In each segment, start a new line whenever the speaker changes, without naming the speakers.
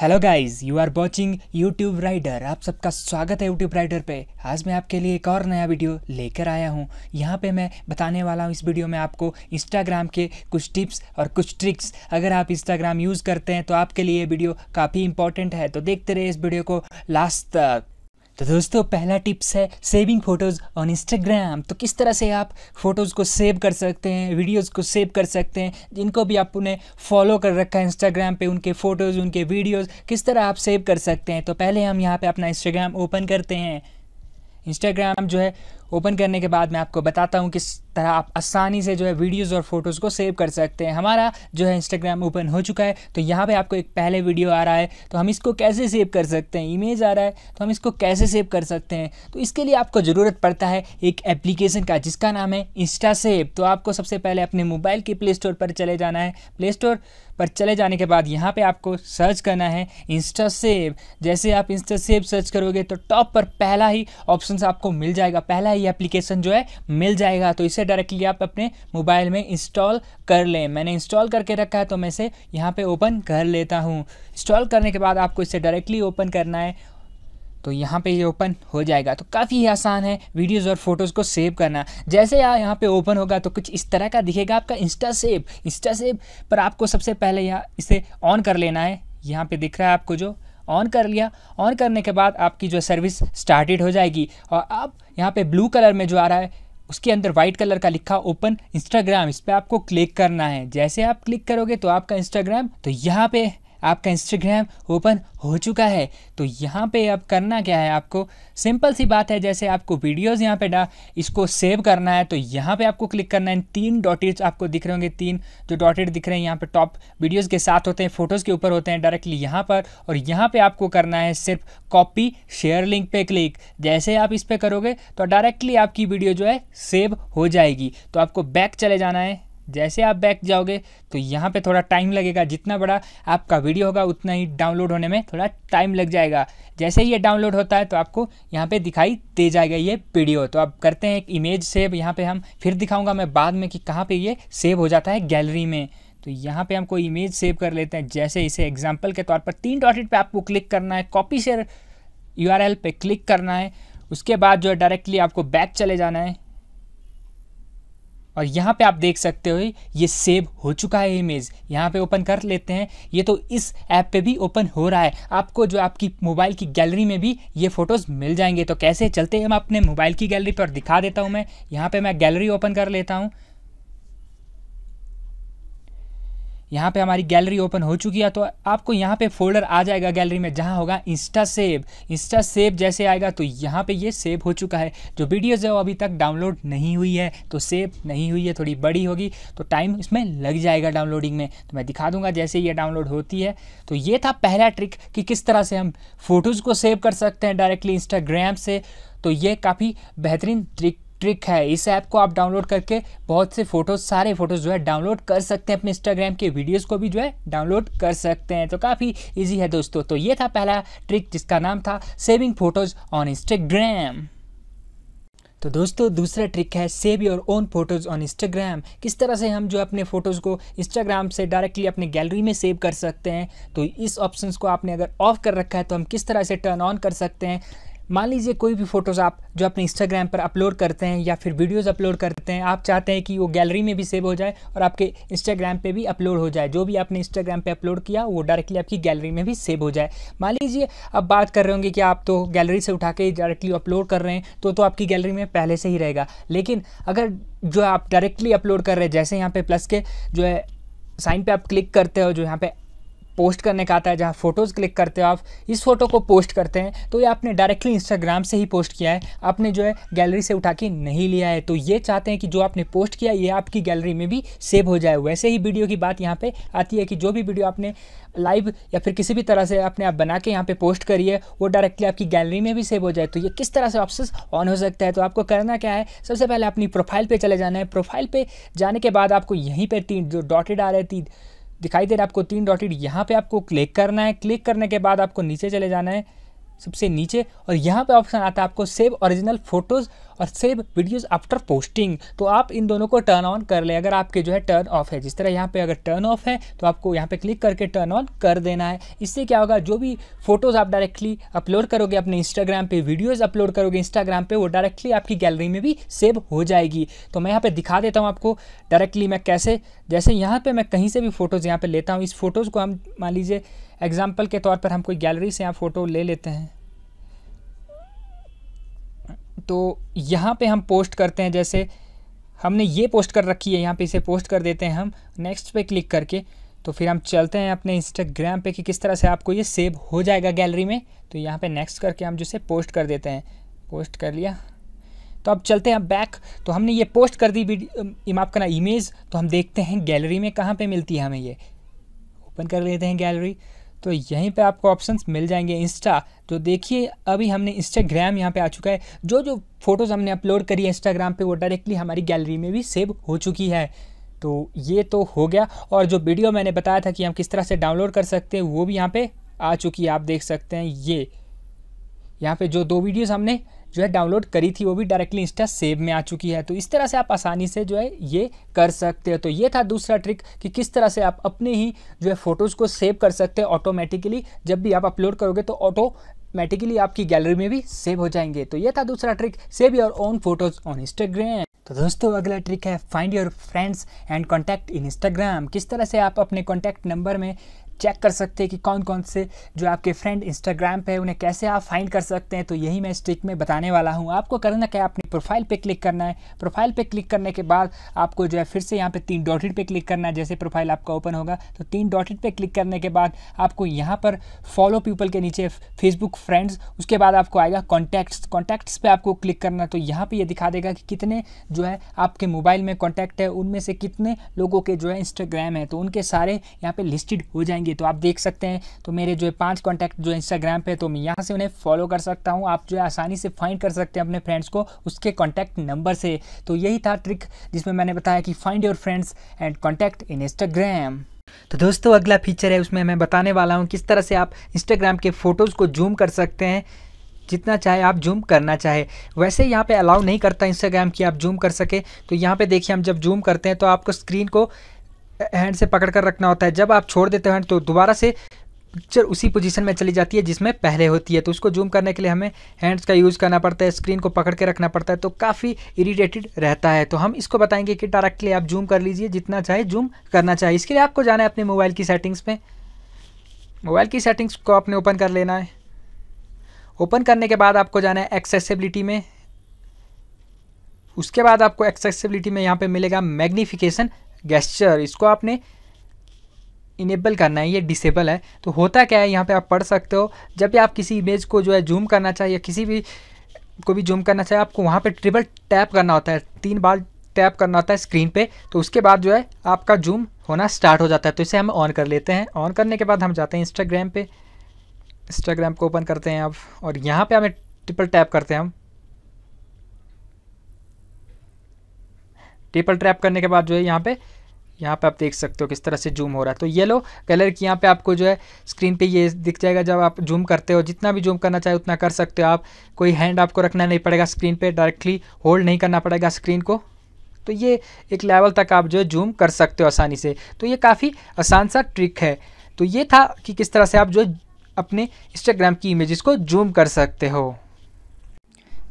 hello guys you are watching YouTube rider आप सबका स्वागत है यूट्यूब राइडर पे आज मैं आपके लिए एक और नया वीडियो लेकर आया हूँ यहाँ पे मैं बताने वाला हूँ इस वीडियो में आपको इंस्टाग्राम के कुछ टिप्स और कुछ ट्रिक्स अगर आप इंस्टाग्राम यूज़ करते हैं तो आपके लिए ये वीडियो काफ़ी इंपॉर्टेंट है तो देखते रहे इस वीडियो को लास्ट तक तो दोस्तों पहला टिप्स है सेविंग फ़ोटोज़ ऑन इंस्टाग्राम तो किस तरह से आप फ़ोटोज़ को सेव कर सकते हैं वीडियोज़ को सेव कर सकते हैं जिनको भी आपने फॉलो कर रखा है इंस्टाग्राम पे उनके फ़ोटोज़ उनके वीडियोज़ किस तरह आप सेव कर सकते हैं तो पहले हम यहाँ पे अपना इंस्टाग्राम ओपन करते हैं इंस्टाग्राम जो है ओपन करने के बाद मैं आपको बताता हूँ किस तरह आप आसानी से जो है वीडियोस और फोटोज़ को सेव कर सकते हैं हमारा जो है इंस्टाग्राम ओपन हो चुका है तो यहाँ पे आपको एक पहले वीडियो आ रहा है तो हम इसको कैसे सेव कर सकते हैं इमेज आ रहा है तो हम इसको कैसे सेव कर सकते हैं तो इसके लिए आपको ज़रूरत पड़ता है एक एप्लीकेशन का जिसका नाम है इंस्टा सेव तो आपको सबसे पहले अपने मोबाइल के प्ले स्टोर पर चले जाना है प्ले स्टोर पर चले जाने के बाद यहाँ पर आपको सर्च करना है इंस्टा सेव जैसे आप इंस्टा सेव सर्च करोगे तो टॉप पर पहला ही ऑप्शन आपको मिल जाएगा पहला ये एप्लीकेशन जो है मिल जाएगा तो इसे डायरेक्टली आप अपने मोबाइल में इंस्टॉल कर लें मैंने इंस्टॉल करके रखा है तो मैं इसे यहाँ पर ओपन कर लेता हूँ इंस्टॉल करने के बाद आपको इसे डायरेक्टली ओपन करना है तो यहाँ पे ये ओपन हो जाएगा तो काफ़ी आसान है वीडियोस और फोटोज़ को सेव करना जैसे यहाँ यहाँ पे ओपन होगा तो कुछ इस तरह का दिखेगा आपका इंस्टा सेव इंस्टा सेव पर आपको सबसे पहले यहाँ इसे ऑन कर लेना है यहाँ पे दिख रहा है आपको जो ऑन कर लिया ऑन करने के बाद आपकी जो सर्विस स्टार्टेड हो जाएगी और अब यहाँ पे ब्लू कलर में जो आ रहा है उसके अंदर वाइट कलर का लिखा ओपन इंस्टाग्राम इस पर आपको क्लिक करना है जैसे आप क्लिक करोगे तो आपका इंस्टाग्राम तो यहाँ पे आपका इंस्टाग्राम ओपन हो चुका है तो यहाँ पे अब करना क्या है आपको सिंपल सी बात है जैसे आपको वीडियोस यहाँ पे डा इसको सेव करना है तो यहाँ पे आपको क्लिक करना है तीन डॉटेड आपको दिख रहे होंगे तीन जो डॉटेड दिख रहे हैं यहाँ पे टॉप वीडियोस के साथ होते हैं फोटोज़ के ऊपर होते हैं डायरेक्टली यहाँ पर और यहाँ पर आपको करना है सिर्फ कॉपी शेयर लिंक पर क्लिक जैसे आप इस पर करोगे तो डायरेक्टली आपकी वीडियो जो है सेव हो जाएगी तो आपको बैक चले जाना है जैसे आप बैक जाओगे तो यहाँ पे थोड़ा टाइम लगेगा जितना बड़ा आपका वीडियो होगा उतना ही डाउनलोड होने में थोड़ा टाइम लग जाएगा जैसे ही ये डाउनलोड होता है तो आपको यहाँ पे दिखाई दे जाएगा ये वीडियो तो आप करते हैं एक इमेज सेव यहाँ पे हम फिर दिखाऊंगा मैं बाद में कि कहाँ पे ये सेव हो जाता है गैलरी में तो यहाँ पे हम कोई इमेज सेव कर लेते हैं जैसे इसे एग्जाम्पल के तौर पर तीन डॉटेड पे आपको क्लिक करना है कॉपी शेयर यू पे क्लिक करना है उसके बाद जो है डायरेक्टली आपको बैक चले जाना है और यहाँ पे आप देख सकते हो ये सेव हो चुका है इमेज यहाँ पे ओपन कर लेते हैं ये तो इस ऐप पे भी ओपन हो रहा है आपको जो आपकी मोबाइल की गैलरी में भी ये फ़ोटोज़ मिल जाएंगे तो कैसे चलते हैं मैं अपने मोबाइल की गैलरी पर दिखा देता हूँ मैं यहाँ पर मैं गैलरी ओपन कर लेता हूँ यहाँ पे हमारी गैलरी ओपन हो चुकी है तो आपको यहाँ पे फोल्डर आ जाएगा गैलरी में जहाँ होगा इंस्टा सेव इंस्टा सेव जैसे आएगा तो यहाँ पे ये सेव हो चुका है जो वीडियोज है वो अभी तक डाउनलोड नहीं हुई है तो सेव नहीं हुई है थोड़ी बड़ी होगी तो टाइम इसमें लग जाएगा डाउनलोडिंग में तो मैं दिखा दूंगा जैसे ये डाउनलोड होती है तो ये था पहला ट्रिक कि किस तरह से हम फोटोज़ को सेव कर सकते हैं डायरेक्टली इंस्टाग्राम से तो ये काफ़ी बेहतरीन ट्रिक ट्रिक है इस ऐप को आप डाउनलोड करके बहुत से फोटोज सारे फोटोज जो है डाउनलोड कर सकते हैं अपने इंस्टाग्राम के वीडियोस को भी जो है डाउनलोड कर सकते हैं तो काफ़ी इजी है दोस्तों तो ये था पहला ट्रिक जिसका नाम था सेविंग फोटोज ऑन इंस्टाग्राम तो दोस्तों दूसरा ट्रिक है save your own photos on Instagram किस तरह से हम जो अपने फ़ोटोज़ को इंस्टाग्राम से डायरेक्टली अपने गैलरी में सेव कर सकते हैं तो इस ऑप्शन को आपने अगर ऑफ कर रखा है तो हम किस तरह से टर्न ऑन कर सकते हैं मान लीजिए कोई भी फ़ोटोज़ आप जो अपने इंस्टाग्राम पर अपलोड करते हैं या फिर वीडियोज़ अपलोड करते हैं आप चाहते हैं कि वो गैलरी में भी सेव हो जाए और आपके इंस्टाग्राम पे भी अपलोड हो जाए जो भी आपने इंस्टाग्राम पे अपलोड किया वो डायरेक्टली आपकी गैलरी में भी सेव हो जाए मान लीजिए आप बात कर रहे होंगे कि आप तो गैलरी से उठा के डायरेक्टली अपलोड कर रहे हैं तो, तो आपकी गैलरी में पहले से ही रहेगा लेकिन अगर जो आप डायरेक्टली अपलोड कर रहे हैं जैसे यहाँ पर प्लस के जो है साइन पर आप क्लिक करते हो जो यहाँ पर पोस्ट करने का आता है जहाँ फ़ोटोज़ क्लिक करते हो आप इस फोटो को पोस्ट करते हैं तो ये आपने डायरेक्टली इंस्टाग्राम से ही पोस्ट किया है आपने जो है गैलरी से उठा के नहीं लिया है तो ये चाहते हैं कि जो आपने पोस्ट किया ये आपकी गैलरी में भी सेव हो जाए वैसे ही वीडियो की बात यहाँ पर आती है कि जो भी वीडियो आपने लाइव या फिर किसी भी तरह से अपने आप बना के यहाँ पर पोस्ट करिए वो डायरेक्टली आपकी गैलरी में भी सेव हो जाए तो ये किस तरह से ऑप्शन ऑन हो सकता है तो आपको करना क्या है सबसे पहले अपनी प्रोफाइल पर चले जाना है प्रोफाइल पर जाने के बाद आपको यहीं पर तीन जो डॉटेड आ रहे थी दिखाई दे रहा है आपको तीन डॉटेड यहाँ पे आपको क्लिक करना है क्लिक करने के बाद आपको नीचे चले जाना है सबसे नीचे और यहाँ पे ऑप्शन आता है आपको सेव ओरिजिनल फोटोज़ और सेव वीडियोस आफ्टर पोस्टिंग तो आप इन दोनों को टर्न ऑन कर लें अगर आपके जो है टर्न ऑफ है जिस तरह यहाँ पे अगर टर्न ऑफ है तो आपको यहाँ पे क्लिक करके टर्न ऑन कर देना है इससे क्या होगा जो भी फोटोज़ आप डायरेक्टली अपलोड करोगे अपने इंस्टाग्राम पे वीडियोज़ अपलोड करोगे इंस्टाग्राम पे वो डायरेक्टली आपकी गैलरी में भी सेव हो जाएगी तो मैं यहाँ पर दिखा देता हूँ आपको डायरेक्टली मैं कैसे जैसे यहाँ पर मैं कहीं से भी फ़ोटोज़ यहाँ पर लेता हूँ इस फोटोज़ को हम मान लीजिए एग्जाम्पल के तौर पर हम कोई गैलरी से यहाँ फ़ोटो ले लेते हैं तो यहाँ पे हम पोस्ट करते हैं जैसे हमने ये पोस्ट कर रखी है यहाँ पे इसे पोस्ट कर देते हैं हम नेक्स्ट पे क्लिक करके तो फिर हम चलते हैं अपने इंस्टाग्राम पे कि किस तरह से आपको ये सेव हो जाएगा गैलरी में तो यहाँ पे नेक्स्ट करके हम जिसे पोस्ट कर देते हैं पोस्ट कर लिया तो अब चलते हैं बैक तो हमने ये पोस्ट कर दी वीडियो का ना इमेज तो हम देखते हैं गैलरी में कहाँ पर मिलती है हमें ये ओपन कर लेते हैं गैलरी तो यहीं पे आपको ऑप्शंस मिल जाएंगे इंस्टा तो देखिए अभी हमने इंस्टाग्राम यहाँ पे आ चुका है जो जो फ़ोटोज़ हमने अपलोड करी है इंस्टाग्राम पे वो डायरेक्टली हमारी गैलरी में भी सेव हो चुकी है तो ये तो हो गया और जो वीडियो मैंने बताया था कि हम किस तरह से डाउनलोड कर सकते हैं वो भी यहाँ पर आ चुकी है आप देख सकते हैं ये यहाँ पर जो दो वीडियोज़ हमने जो है डाउनलोड करी थी वो भी डायरेक्टली इंस्टा सेव में आ चुकी है तो इस तरह से आप आसानी से जो है ये कर सकते हो तो ये था दूसरा ट्रिक कि किस तरह से आप अपने ही जो है फ़ोटोज़ को सेव कर सकते हैं ऑटोमेटिकली जब भी आप अपलोड करोगे तो ऑटो ऑटोमेटिकली आपकी गैलरी में भी सेव हो जाएंगे तो ये था दूसरा trick save your own photos on Instagram तो दोस्तों अगला ट्रिक है find your friends and contact in Instagram किस तरह से आप अपने कॉन्टैक्ट नंबर में चेक कर सकते हैं कि कौन कौन से जो आपके फ्रेंड इंस्टाग्राम पे उन्हें कैसे आप फाइंड कर सकते हैं तो यही मैं इस ट्रिक में बताने वाला हूँ आपको करना क्या है अपनी प्रोफाइल पे क्लिक करना है प्रोफाइल पे क्लिक करने के बाद आपको जो है फिर से यहाँ पे तीन डॉटेड पे क्लिक करना है जैसे प्रोफाइल आपका ओपन होगा तो तीन डॉटेड पर क्लिक करने के बाद आपको यहाँ पर फॉलो पीपल के नीचे फेसबुक फ्रेंड्स उसके बाद आपको आएगा कॉन्टैक्ट्स कॉन्टैक्ट्स पर आपको क्लिक करना तो यहाँ पर ये दिखा देगा कि कितने जो है आपके मोबाइल में कॉन्टैक्ट है उनमें से कितने लोगों के जो है इंस्टाग्राम है तो उनके सारे यहाँ पर लिस्टेड हो जाएंगे मिलेंगी तो आप देख सकते हैं तो मेरे जो है पाँच कॉन्टैक्ट जो इंस्टाग्राम पे तो मैं यहाँ से उन्हें फॉलो कर सकता हूँ आप जो है आसानी से फाइंड कर सकते हैं अपने फ्रेंड्स को उसके कॉन्टैक्ट नंबर से तो यही था ट्रिक जिसमें मैंने बताया कि find your friends and contact in Instagram तो दोस्तों अगला फीचर है उसमें मैं बताने वाला हूँ किस तरह से आप इंस्टाग्राम के फ़ोटोज़ को जूम कर सकते हैं जितना चाहे आप जूम करना चाहे वैसे यहाँ पे अलाउ नहीं करता इंस्टाग्राम कि आप जूम कर सके तो यहाँ पे देखिए हम जब जूम करते हैं तो आपको स्क्रीन को हैंड से पकड़ कर रखना होता है जब आप छोड़ देते हैं तो दोबारा से पिक्चर उसी पोजीशन में चली जाती है जिसमें पहले होती है तो उसको जूम करने के लिए हमें हैंड्स का यूज़ करना पड़ता है स्क्रीन को पकड़ के रखना पड़ता है तो काफ़ी इरीटेटेड रहता है तो हम इसको बताएंगे कि डायरेक्टली आप जूम कर लीजिए जितना चाहे जूम करना चाहिए इसके लिए आपको जाना है अपने मोबाइल की सेटिंग्स में मोबाइल की सेटिंग्स को आपने ओपन कर लेना है ओपन करने के बाद आपको जाना है एक्सेसिबिलिटी में उसके बाद आपको एक्सेसिबिलिटी में यहाँ पे मिलेगा मैग्नीफिकेशन गेस्चर इसको आपने इनेबल करना है ये डिसेबल है तो होता क्या है यहाँ पे आप पढ़ सकते हो जब भी आप किसी इमेज को जो है जूम करना चाहिए या किसी भी को भी जूम करना चाहिए आपको वहाँ पे ट्रिपल टैप करना होता है तीन बार टैप करना होता है स्क्रीन पे तो उसके बाद जो है आपका जूम होना स्टार्ट हो जाता है तो इसे हम ऑन कर लेते हैं ऑन करने के बाद हम जाते हैं इंस्टाग्राम पर इंस्टाग्राम को ओपन करते हैं आप और यहाँ पर हमें ट्रिपल टैप करते हैं हम ट्रिपल टैप करने के बाद जो है यहाँ पर यहाँ पे आप देख सकते हो किस तरह से जूम हो रहा है तो येलो कलर की यहाँ पे आपको जो है स्क्रीन पे ये दिख जाएगा जब आप जूम करते हो जितना भी जूम करना चाहे उतना कर सकते हो आप कोई हैंड आपको रखना नहीं पड़ेगा स्क्रीन पे डायरेक्टली होल्ड नहीं करना पड़ेगा स्क्रीन को तो ये एक लेवल तक आप जो है जूम कर सकते हो आसानी से तो ये काफ़ी आसान सा ट्रिक है तो ये था कि किस तरह से आप जो अपने इंस्टाग्राम की इमेज़ को जूम कर सकते हो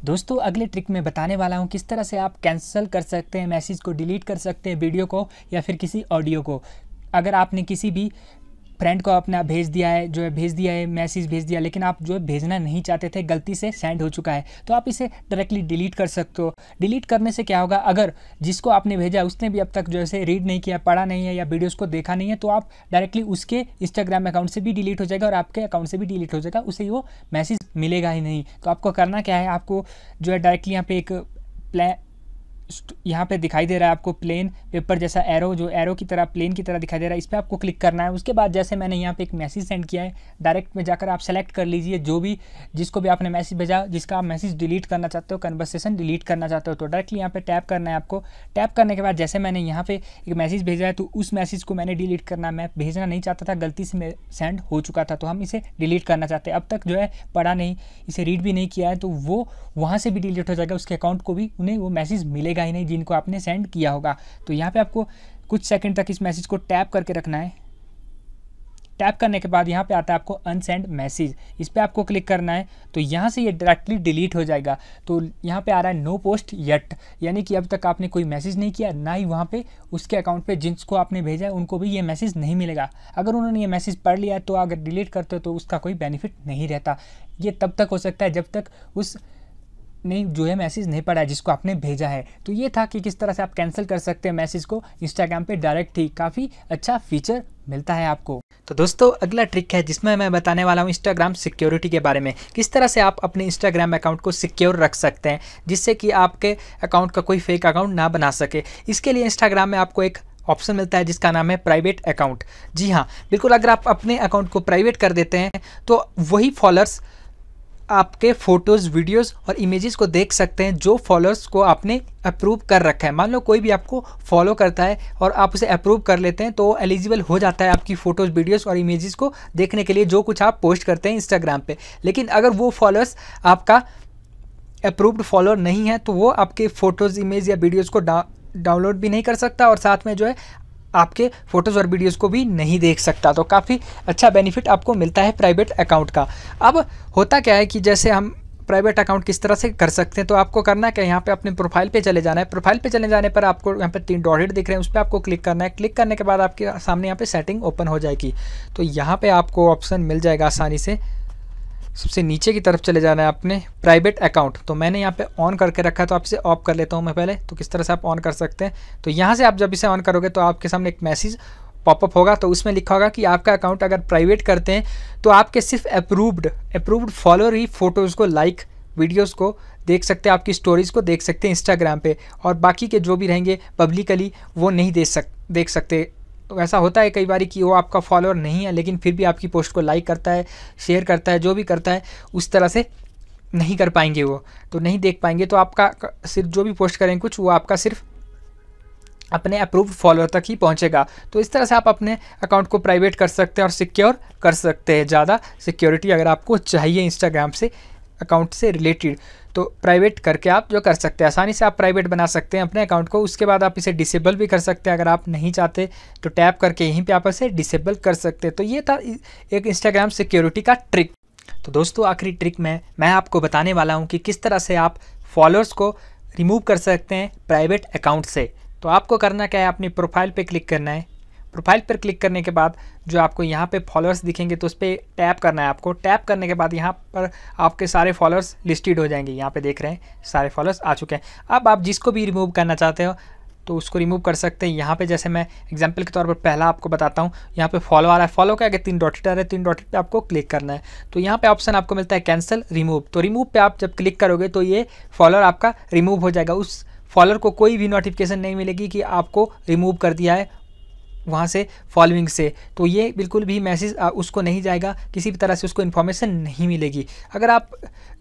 दोस्तों अगले ट्रिक में बताने वाला हूँ किस तरह से आप कैंसिल कर सकते हैं मैसेज को डिलीट कर सकते हैं वीडियो को या फिर किसी ऑडियो को अगर आपने किसी भी फ्रेंड को आपने भेज दिया है जो है भेज दिया है मैसेज भेज दिया लेकिन आप जो है भेजना नहीं चाहते थे गलती से सेंड हो चुका है तो आप इसे डायरेक्टली डिलीट कर सकते हो डिलीट करने से क्या होगा अगर जिसको आपने भेजा उसने भी अब तक जो है रीड नहीं किया पढ़ा नहीं है या वीडियोस को देखा नहीं है तो आप डायरेक्टली उसके इंस्टाग्राम अकाउंट से भी डिलीट हो जाएगा और आपके अकाउंट से भी डिलीट हो जाएगा उसे वो मैसेज मिलेगा ही नहीं तो आपको करना क्या है आपको जो है डायरेक्टली यहाँ पे एक प्लान यहाँ पे दिखाई दे रहा है आपको प्लेन पेपर जैसा एरो जो एरो की तरह प्लेन की तरह दिखाई दे रहा है इस पर आपको क्लिक करना है उसके बाद जैसे मैंने यहाँ पे एक मैसेज सेंड किया है डायरेक्ट में जाकर आप सेलेक्ट कर लीजिए जो भी जिसको भी आपने मैसेज भेजा जिसका आप मैसेज डिलीट करना चाहते हो कन्वर्सेशन डिलीट करना चाहते हो तो डायरेक्टली यहाँ पर टैप करना है आपको टैप करने के बाद जैसे मैंने यहाँ पर एक मैसेज भेजा है तो उस मैसेज को मैंने डिलीट करना मैं भेजना नहीं चाहता था गलती से सेंड हो चुका था तो हम इसे डिलीट करना चाहते हैं अब तक जो है पढ़ा नहीं इसे रीड भी नहीं किया है तो वो वहाँ से भी डिलीट हो जाएगा उसके अकाउंट को भी उन्हें वो मैसेज मिलेगा मिलेगा ही नहीं जिनको आपने सेंड किया होगा तो यहाँ पे आपको कुछ सेकंड तक इस मैसेज को टैप करके रखना है टैप करने के बाद यहाँ पे आता है आपको अनसेंड मैसेज इस पर आपको क्लिक करना है तो यहाँ से ये यह डायरेक्टली डिलीट हो जाएगा तो यहाँ पे आ रहा है नो पोस्ट येट यानी कि अब तक आपने कोई मैसेज नहीं किया ना ही वहाँ पे उसके अकाउंट पे जिसको आपने भेजा है उनको भी ये मैसेज नहीं मिलेगा अगर उन्होंने ये मैसेज पढ़ लिया तो अगर डिलीट करते हो तो उसका कोई बेनिफिट नहीं रहता ये तब तक हो सकता है जब तक उस ने जो है मैसेज नहीं पढ़ा जिसको आपने भेजा है तो ये था कि किस तरह से आप कैंसिल कर सकते हैं मैसेज को इंस्टाग्राम पे डायरेक्ट ही काफ़ी अच्छा फीचर मिलता है आपको तो दोस्तों अगला ट्रिक है जिसमें मैं बताने वाला हूँ इंस्टाग्राम सिक्योरिटी के बारे में किस तरह से आप अपने इंस्टाग्राम अकाउंट को सिक्योर रख सकते हैं जिससे कि आपके अकाउंट का कोई फेक अकाउंट ना बना सके इसके लिए इंस्टाग्राम में आपको एक ऑप्शन मिलता है जिसका नाम है प्राइवेट अकाउंट जी हाँ बिल्कुल अगर आप अपने अकाउंट को प्राइवेट कर देते हैं तो वही फॉलोअर्स आपके फ़ोटोज़ वीडियोस और इमेजेस को देख सकते हैं जो फॉलोअर्स को आपने अप्रूव कर रखा है मान लो कोई भी आपको फॉलो करता है और आप उसे अप्रूव कर लेते हैं तो एलिजिबल हो जाता है आपकी फ़ोटोज़ वीडियोस और इमेजेस को देखने के लिए जो कुछ आप पोस्ट करते हैं इंस्टाग्राम पे लेकिन अगर वो फॉलोअर्स आपका अप्रूव्ड फॉलोअर नहीं है तो वो आपके फ़ोटोज़ इमेज या वीडियोज़ को डाउनलोड भी नहीं कर सकता और साथ में जो है आपके फोटोज़ और वीडियोज़ को भी नहीं देख सकता तो काफ़ी अच्छा बेनिफिट आपको मिलता है प्राइवेट अकाउंट का अब होता क्या है कि जैसे हम प्राइवेट अकाउंट किस तरह से कर सकते हैं तो आपको करना क्या है यहाँ पे अपने प्रोफाइल पे चले जाना है प्रोफाइल पे चले जाने पर आपको यहाँ पे तीन डॉट दिख रहे हैं उस पर आपको क्लिक करना है क्लिक करने के बाद आपके सामने यहाँ पे सेटिंग ओपन हो जाएगी तो यहाँ पे आपको ऑप्शन मिल जाएगा आसानी से सबसे नीचे की तरफ चले जाना है आपने प्राइवेट अकाउंट तो मैंने यहाँ पे ऑन करके रखा है तो इसे ऑफ कर लेता हूँ मैं पहले तो किस तरह से आप ऑन कर सकते हैं तो यहाँ से आप जब इसे ऑन करोगे तो आपके सामने एक मैसेज पॉपअप होगा तो उसमें लिखा होगा कि आपका अकाउंट अगर प्राइवेट करते हैं तो आपके सिर्फ अप्रूव्ड अप्रूव्ड फॉलोअर ही फोटोज़ को लाइक वीडियोस को देख सकते हैं आपकी स्टोरीज को देख सकते हैं इंस्टाग्राम पे और बाकी के जो भी रहेंगे पब्लिकली वो नहीं देख सक देख सकते तो ऐसा होता है कई बार कि वो आपका फॉलोअर नहीं है लेकिन फिर भी आपकी पोस्ट को लाइक करता है शेयर करता है जो भी करता है उस तरह से नहीं कर पाएंगे वो तो नहीं देख पाएंगे तो आपका सिर्फ जो भी पोस्ट करें कुछ वो आपका सिर्फ अपने अप्रूव फॉलोअर तक ही पहुंचेगा तो इस तरह से आप अपने अकाउंट को प्राइवेट कर सकते हैं और सिक्योर कर सकते हैं ज़्यादा सिक्योरिटी अगर आपको चाहिए इंस्टाग्राम से अकाउंट से रिलेटेड तो प्राइवेट करके आप जो कर सकते हैं आसानी से आप प्राइवेट बना सकते हैं अपने अकाउंट को उसके बाद आप इसे डिसेबल भी कर सकते हैं अगर आप नहीं चाहते तो टैप करके यहीं पे आप इसे डिसेबल कर सकते हैं तो ये था एक इंस्टाग्राम सिक्योरिटी का ट्रिक तो दोस्तों आखिरी ट्रिक में मैं आपको बताने वाला हूँ कि किस तरह से आप फॉलोअर्स को रिमूव कर सकते हैं प्राइवेट अकाउंट से तो आपको करना क्या है अपनी प्रोफाइल पर क्लिक करना है प्रोफाइल पर क्लिक करने के बाद जो आपको यहाँ पे फॉलोअर्स दिखेंगे तो उस पर टैप करना है आपको टैप करने के बाद यहाँ पर आपके सारे फॉलोअर्स लिस्टेड हो जाएंगे यहाँ पे देख रहे हैं सारे फॉलोअर्स आ चुके हैं अब आप जिसको भी रिमूव करना चाहते हो तो उसको रिमूव कर सकते हैं यहाँ पे जैसे मैं एग्जांपल के तौर पर पहला आपको बताता हूँ यहाँ पे फॉलो आ रहा है फॉलो के आगे तीन डॉटेड आ रहे हैं तीन डॉटेड पे आपको क्लिक करना है तो यहाँ पे ऑप्शन आपको मिलता है कैंसिल रिमूव तो रिमूव पे आप जब क्लिक करोगे तो ये फॉलोअर आपका रिमूव हो जाएगा उस फॉलोअर को कोई भी नोटिफिकेशन नहीं मिलेगी कि आपको रिमूव कर दिया है वहाँ से फॉलोइंग से तो ये बिल्कुल भी मैसेज उसको नहीं जाएगा किसी भी तरह से उसको इन्फॉर्मेशन नहीं मिलेगी अगर आप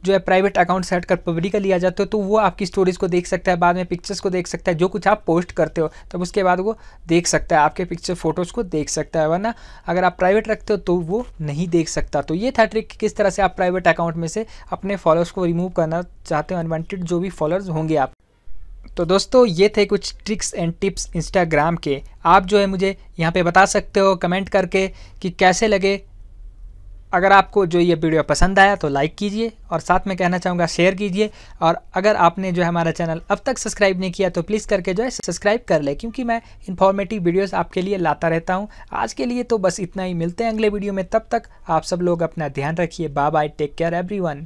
जो है प्राइवेट अकाउंट सेट कर पब्लिकली लिया जाते हो तो वो आपकी स्टोरीज़ को देख सकता है बाद में पिक्चर्स को देख सकता है जो कुछ आप पोस्ट करते हो तब उसके बाद वो देख सकता है आपके पिक्चर फोटोज़ को देख सकता है वरना अगर आप प्राइवेट रखते हो तो वो नहीं देख सकता तो ये था ट्रिक किस तरह से आप प्राइवेट अकाउंट में से अपने फॉलोअर्स को रिमूव करना चाहते हो अनवान्टेड जो भी फॉलोअर्स होंगे आप तो दोस्तों ये थे कुछ ट्रिक्स एंड टिप्स इंस्टाग्राम के आप जो है मुझे यहाँ पे बता सकते हो कमेंट करके कि कैसे लगे अगर आपको जो ये वीडियो पसंद आया तो लाइक कीजिए और साथ में कहना चाहूँगा शेयर कीजिए और अगर आपने जो है हमारा चैनल अब तक सब्सक्राइब नहीं किया तो प्लीज़ करके जो है सब्सक्राइब कर ले क्योंकि मैं इन्फॉर्मेटिव वीडियोस आपके लिए लाता रहता हूँ आज के लिए तो बस इतना ही मिलते हैं अगले वीडियो में तब तक आप सब लोग अपना ध्यान रखिए bye bye take care one